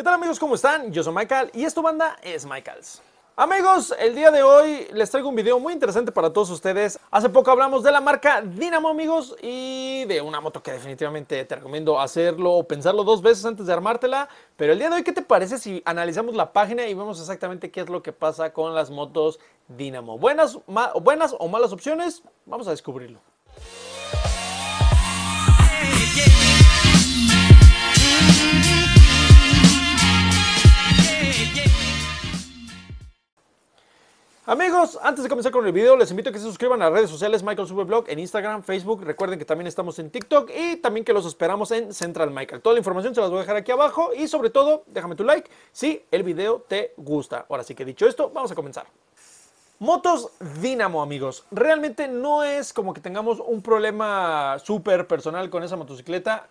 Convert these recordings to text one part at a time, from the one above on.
¿Qué tal amigos? ¿Cómo están? Yo soy Michael y esta banda es Michaels. Amigos, el día de hoy les traigo un video muy interesante para todos ustedes. Hace poco hablamos de la marca Dynamo amigos y de una moto que definitivamente te recomiendo hacerlo o pensarlo dos veces antes de armártela. Pero el día de hoy, ¿qué te parece si analizamos la página y vemos exactamente qué es lo que pasa con las motos Dynamo? ¿Buenas, buenas o malas opciones? Vamos a descubrirlo. Amigos, antes de comenzar con el video, les invito a que se suscriban a las redes sociales Michael Superblog en Instagram, Facebook. Recuerden que también estamos en TikTok y también que los esperamos en Central Michael. Toda la información se las voy a dejar aquí abajo y sobre todo, déjame tu like si el video te gusta. Ahora sí que dicho esto, vamos a comenzar. Motos Dynamo, amigos. Realmente no es como que tengamos un problema súper personal con esa motocicleta.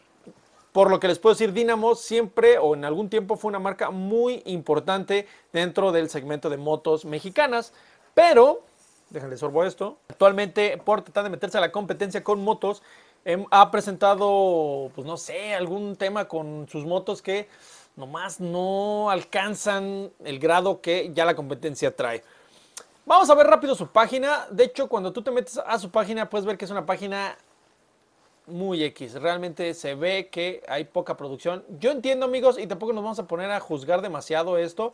Por lo que les puedo decir, Dynamo siempre o en algún tiempo fue una marca muy importante dentro del segmento de motos mexicanas. Pero, déjenle sorbo esto, actualmente por tratar de meterse a la competencia con motos, em, ha presentado, pues no sé, algún tema con sus motos que nomás no alcanzan el grado que ya la competencia trae. Vamos a ver rápido su página. De hecho, cuando tú te metes a su página, puedes ver que es una página muy X. Realmente se ve que hay poca producción. Yo entiendo, amigos, y tampoco nos vamos a poner a juzgar demasiado esto.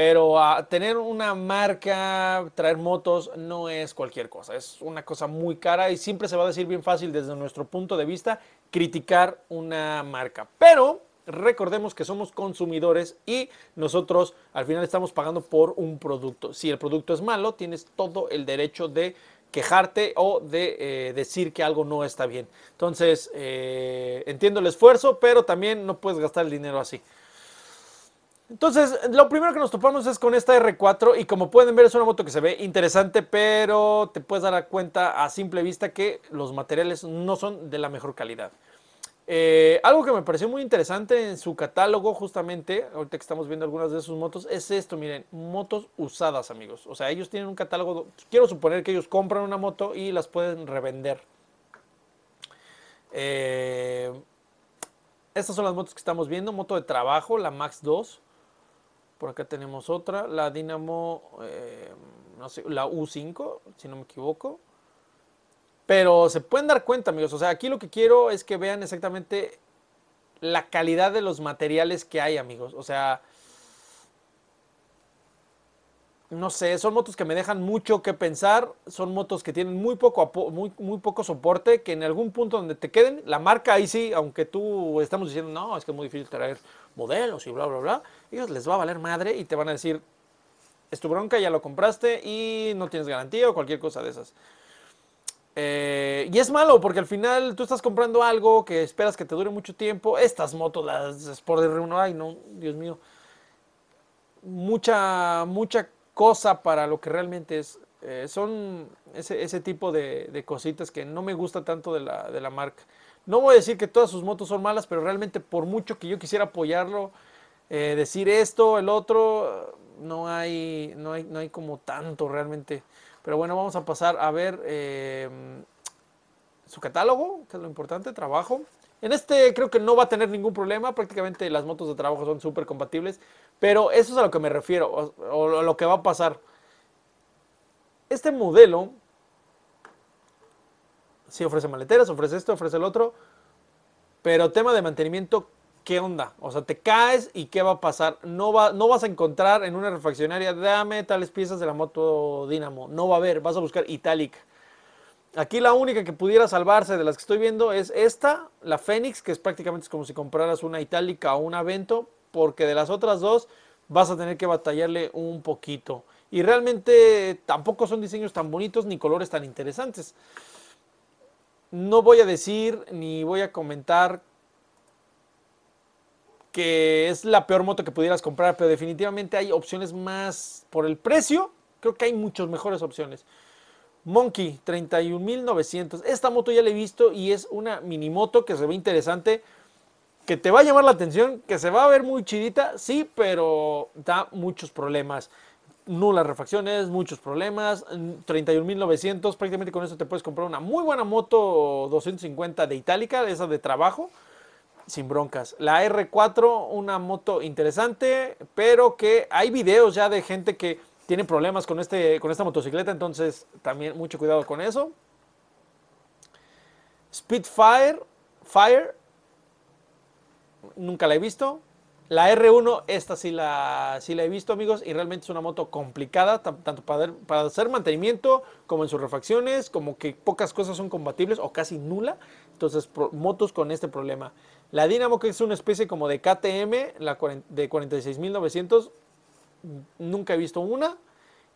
Pero ah, tener una marca, traer motos, no es cualquier cosa. Es una cosa muy cara y siempre se va a decir bien fácil desde nuestro punto de vista criticar una marca. Pero recordemos que somos consumidores y nosotros al final estamos pagando por un producto. Si el producto es malo, tienes todo el derecho de quejarte o de eh, decir que algo no está bien. Entonces, eh, entiendo el esfuerzo, pero también no puedes gastar el dinero así. Entonces, lo primero que nos topamos es con esta R4 y como pueden ver es una moto que se ve interesante, pero te puedes dar cuenta a simple vista que los materiales no son de la mejor calidad. Eh, algo que me pareció muy interesante en su catálogo, justamente, ahorita que estamos viendo algunas de sus motos, es esto, miren, motos usadas, amigos. O sea, ellos tienen un catálogo, quiero suponer que ellos compran una moto y las pueden revender. Eh, estas son las motos que estamos viendo, moto de trabajo, la Max 2. Por acá tenemos otra, la Dynamo, eh, no sé, la U5, si no me equivoco. Pero se pueden dar cuenta, amigos. O sea, aquí lo que quiero es que vean exactamente la calidad de los materiales que hay, amigos. O sea, no sé, son motos que me dejan mucho que pensar, son motos que tienen muy poco, muy, muy poco soporte, que en algún punto donde te queden, la marca ahí sí, aunque tú estamos diciendo, no, es que es muy difícil traer modelos y bla, bla, bla, ellos les va a valer madre y te van a decir, es tu bronca, ya lo compraste y no tienes garantía o cualquier cosa de esas. Eh, y es malo porque al final tú estás comprando algo que esperas que te dure mucho tiempo. Estas motos, las Sport R1, ay no, Dios mío. Mucha, mucha cosa para lo que realmente es. Eh, son ese, tipo de, cositas que no me gusta tanto de la, marca. No voy a decir que todas sus motos son malas, pero realmente por mucho que yo quisiera apoyarlo, eh, decir esto, el otro, no hay, no hay, no hay como tanto realmente. Pero bueno, vamos a pasar a ver. Eh, su catálogo, que es lo importante, trabajo. En este creo que no va a tener ningún problema, prácticamente las motos de trabajo son súper compatibles, pero eso es a lo que me refiero, o, lo que va a pasar. Este modelo, sí ofrece maleteras, ofrece esto, ofrece el otro, pero tema de mantenimiento, ¿qué onda? O sea, te caes y ¿qué va a pasar? No, va, no vas a encontrar en una refaccionaria, dame tales piezas de la moto Dynamo, no va a haber, vas a buscar Itálica Aquí la única que pudiera salvarse de las que estoy viendo es esta, la Fénix, que es prácticamente como si compraras una Itálica o una Vento, porque de las otras dos vas a tener que batallarle un poquito. Y realmente tampoco son diseños tan bonitos ni colores tan interesantes. No voy a decir ni voy a comentar que es la peor moto que pudieras comprar, pero definitivamente hay opciones más por el precio. Creo que hay muchas mejores opciones. Monkey 31.900. Esta moto ya la he visto y es una mini moto que se ve interesante, que te va a llamar la atención, que se va a ver muy chidita, sí, pero da muchos problemas. Nulas refacciones, muchos problemas. 31.900, mm, prácticamente con eso te puedes comprar una muy buena moto 250 de Itálica, esa de trabajo sin broncas. La R4, una moto interesante, pero que hay videos ya de gente que tienen problemas con, este, con esta motocicleta, entonces también mucho cuidado con eso. speedfire Fire, nunca la he visto. La R1, esta sí la, sí la he visto, amigos, y realmente es una moto complicada, tanto para, hacer mantenimiento como en sus refacciones, como que pocas cosas son compatibles o casi nula. Entonces, motos con este problema. La Dynamo, que es una especie como de KTM, la de 46.900, nunca he visto una.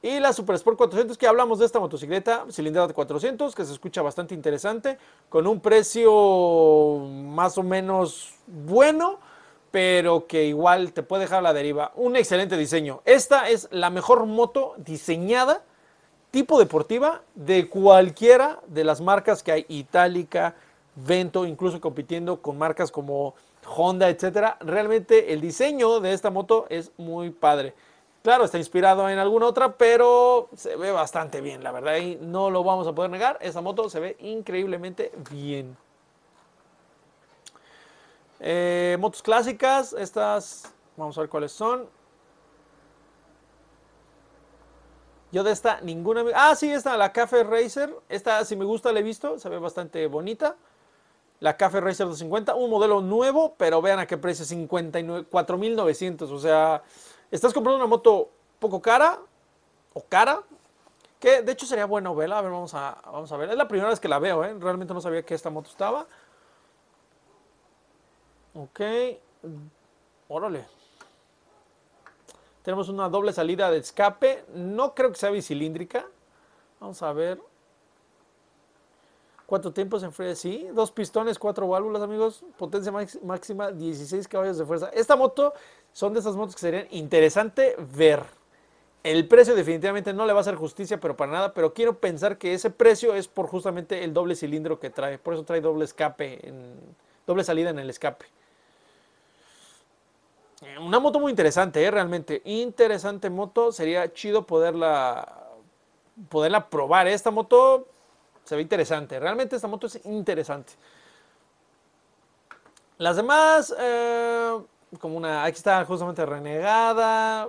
Y la Super Sport 400, que hablamos de esta motocicleta cilindrada de 400, que se escucha bastante interesante, con un precio más o menos bueno, pero que igual te puede dejar a la deriva. Un excelente diseño. Esta es la mejor moto diseñada, tipo deportiva, de cualquiera de las marcas que hay, Itálica, Vento, incluso compitiendo con marcas como Honda, etcétera. Realmente el diseño de esta moto es muy padre. Claro, está inspirado en alguna otra, pero se ve bastante bien, la verdad. Y no lo vamos a poder negar. Esa moto se ve increíblemente bien. Eh, motos clásicas, estas, vamos a ver cuáles son. Yo de esta ninguna... Ah, sí, esta, la Cafe Racer. Esta, si me gusta, la he visto. Se ve bastante bonita. La Cafe Racer 250, un modelo nuevo, pero vean a qué precio, $4,900, O sea, estás comprando una moto poco cara o cara, que de hecho sería buena verla. A ver, vamos a, vamos a ver. Es la primera vez que la veo, ¿eh? Realmente no sabía que esta moto estaba. Ok. Órale. Tenemos una doble salida de escape. No creo que sea bicilíndrica. Vamos a ver. Cuatro tiempos en frío. Sí, dos pistones, cuatro válvulas, amigos. Potencia máxima 16 caballos de fuerza. Esta moto son de esas motos que serían interesante ver. El precio definitivamente no le va a hacer justicia, pero para nada. Pero quiero pensar que ese precio es por justamente el doble cilindro que trae. Por eso trae doble escape, doble salida en el escape. Una moto muy interesante, ¿eh? realmente. Interesante moto. Sería chido poderla, poderla probar. Esta moto se ve interesante. Realmente esta moto es interesante. Las demás... Eh, como una. Aquí está justamente renegada.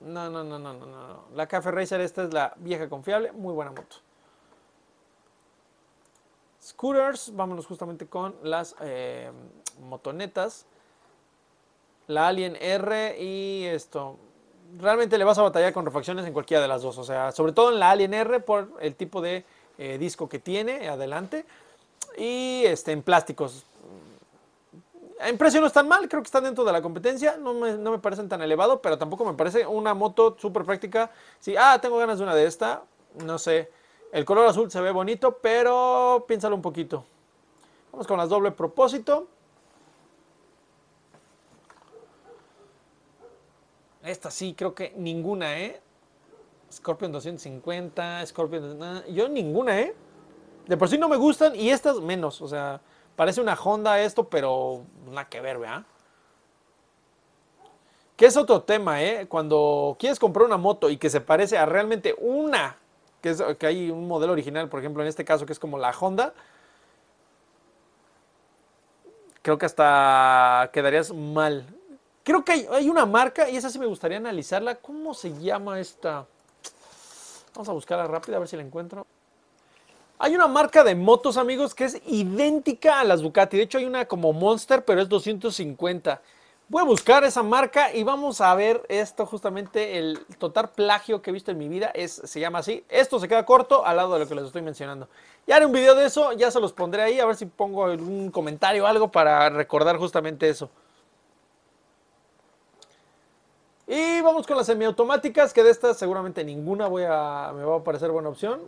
No, no, no, no, no, no. La Cafe Racer, esta es la vieja confiable. Muy buena moto. Scooters, vámonos justamente con las eh, motonetas. La Alien R y esto. Realmente le vas a batallar con refacciones en cualquiera de las dos. O sea, sobre todo en la Alien R por el tipo de eh, disco que tiene adelante. Y este, en plásticos en precio no están mal, creo que están dentro de la competencia, no me, parecen tan elevado, pero tampoco me parece una moto súper práctica. Si, sí, ah, tengo ganas de una de esta, no sé. El color azul se ve bonito, pero piénsalo un poquito. Vamos con las doble propósito. Esta sí, creo que ninguna, ¿eh? Scorpion 250, Scorpion... yo ninguna, ¿eh? De por sí no me gustan y estas menos. O sea, parece una Honda esto, pero nada que ver, ¿verdad? Que es otro tema, ¿eh? Cuando quieres comprar una moto y que se parece a realmente una, que, es, que hay un modelo original, por ejemplo, en este caso que es como la Honda, creo que hasta quedarías mal. Creo que hay, una marca, y esa sí me gustaría analizarla. ¿Cómo se llama esta? Vamos a buscarla rápida a ver si la encuentro. Hay una marca de motos, amigos, que es idéntica a las Ducati. De hecho, hay una como Monster, pero es 250. Voy a buscar esa marca y vamos a ver esto justamente, el total plagio que he visto en mi vida, es, se llama así. Esto se queda corto al lado de lo que les estoy mencionando. Ya haré un video de eso, ya se los pondré ahí, a ver si pongo algún comentario o algo para recordar justamente eso. Y vamos con las semiautomáticas, que de estas seguramente ninguna voy a, me va a parecer buena opción.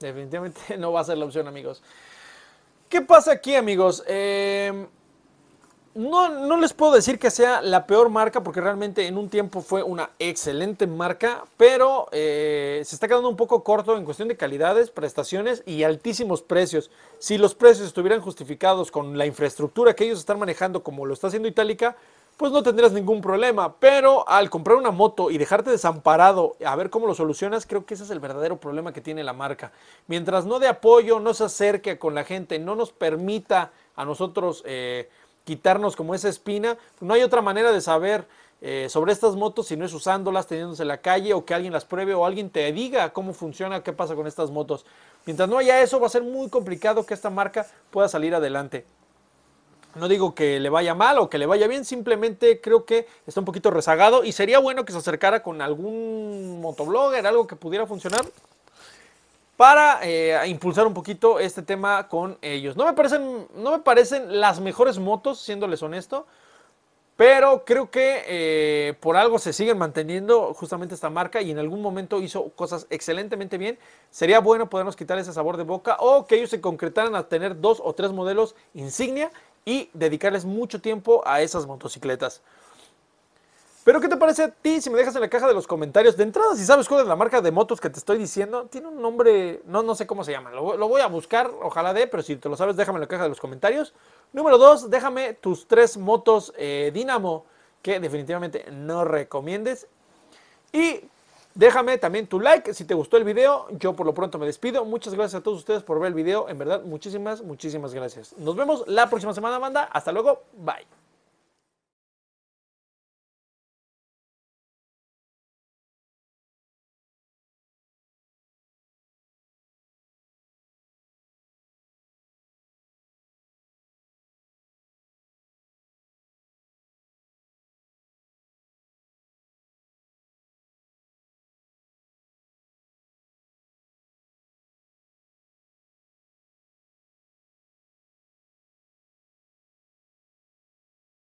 Definitivamente no va a ser la opción, amigos. ¿Qué pasa aquí, amigos? Em, no, les puedo decir que sea la peor marca, porque realmente en un tiempo fue una excelente marca, pero eh, se está quedando un poco corto en cuestión de calidades, prestaciones y altísimos precios. Si los precios estuvieran justificados con la infraestructura que ellos están manejando, como lo está haciendo Itálica, pues no tendrías ningún problema. Pero al comprar una moto y dejarte desamparado, a ver cómo lo solucionas, creo que ese es el verdadero problema que tiene la marca. Mientras no de apoyo, no se acerque con la gente, no nos permita a nosotros eh, quitarnos como esa espina, no hay otra manera de saber. Eh, sobre estas motos si no es usándolas, teniéndose en la calle o que alguien las pruebe o alguien te diga cómo funciona, qué pasa con estas motos. Mientras no haya eso, va a ser muy complicado que esta marca pueda salir adelante. No digo que le vaya mal o que le vaya bien, simplemente creo que está un poquito rezagado y sería bueno que se acercara con algún motoblogger, algo que pudiera funcionar para eh, impulsar un poquito este tema con ellos. No me, parecen, no me parecen las mejores motos, siéndoles honesto, pero creo que eh, por algo se siguen manteniendo justamente esta marca y en algún momento hizo cosas excelentemente bien. Sería bueno podernos quitar ese sabor de boca o que ellos se concretaran a tener dos o tres modelos insignia y dedicarles mucho tiempo a esas motocicletas. Pero ¿qué te parece a ti si me dejas en la caja de los comentarios? De entrada, si sabes cuál es la marca de motos que te estoy diciendo, tiene un nombre, no, no sé cómo se llama, lo, voy a buscar, ojalá de, pero si te lo sabes, déjame en la caja de los comentarios. Número dos, déjame tus tres motos eh, Dinamo que definitivamente no recomiendes. Y Déjame también tu like si te gustó el video. Yo por lo pronto me despido. Muchas gracias a todos ustedes por ver el video. En verdad, muchísimas, muchísimas gracias. Nos vemos la próxima semana, banda. Hasta luego. Bye.